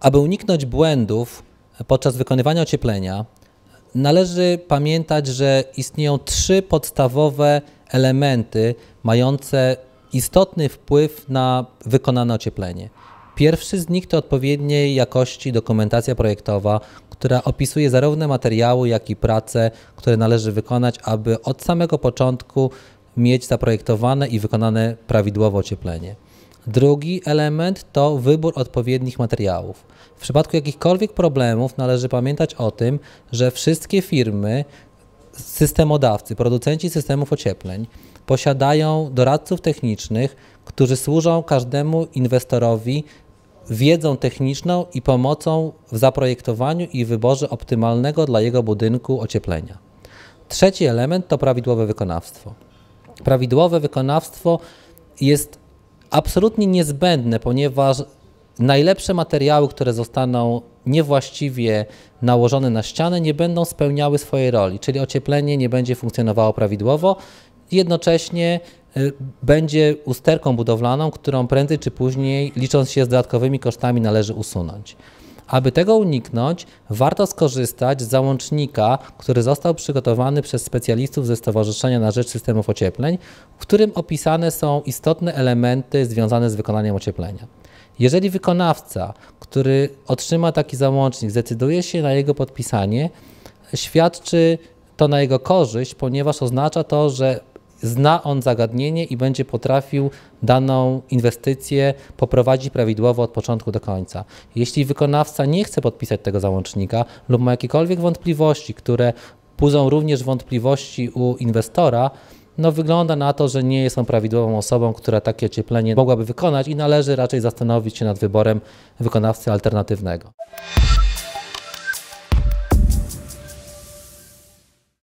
Aby uniknąć błędów podczas wykonywania ocieplenia, należy pamiętać, że istnieją trzy podstawowe elementy mające istotny wpływ na wykonane ocieplenie. Pierwszy z nich to odpowiedniej jakości dokumentacja projektowa, która opisuje zarówno materiały, jak i prace, które należy wykonać, aby od samego początku mieć zaprojektowane i wykonane prawidłowo ocieplenie. Drugi element to wybór odpowiednich materiałów. W przypadku jakichkolwiek problemów należy pamiętać o tym, że wszystkie firmy, systemodawcy, producenci systemów ociepleń posiadają doradców technicznych, którzy służą każdemu inwestorowi wiedzą techniczną i pomocą w zaprojektowaniu i wyborze optymalnego dla jego budynku ocieplenia. Trzeci element to prawidłowe wykonawstwo. Prawidłowe wykonawstwo jest absolutnie niezbędne, ponieważ najlepsze materiały, które zostaną niewłaściwie nałożone na ścianę, nie będą spełniały swojej roli, czyli ocieplenie nie będzie funkcjonowało prawidłowo, jednocześnie y, będzie usterką budowlaną, którą prędzej czy później, licząc się z dodatkowymi kosztami, należy usunąć. Aby tego uniknąć, warto skorzystać z załącznika, który został przygotowany przez specjalistów ze Stowarzyszenia na Rzecz Systemów Ociepleń, w którym opisane są istotne elementy związane z wykonaniem ocieplenia. Jeżeli wykonawca, który otrzyma taki załącznik, zdecyduje się na jego podpisanie, świadczy to na jego korzyść, ponieważ oznacza to, że zna on zagadnienie i będzie potrafił daną inwestycję poprowadzić prawidłowo od początku do końca. Jeśli wykonawca nie chce podpisać tego załącznika lub ma jakiekolwiek wątpliwości, które budzą również wątpliwości u inwestora, no wygląda na to, że nie jest on prawidłową osobą, która takie ocieplenie mogłaby wykonać i należy raczej zastanowić się nad wyborem wykonawcy alternatywnego.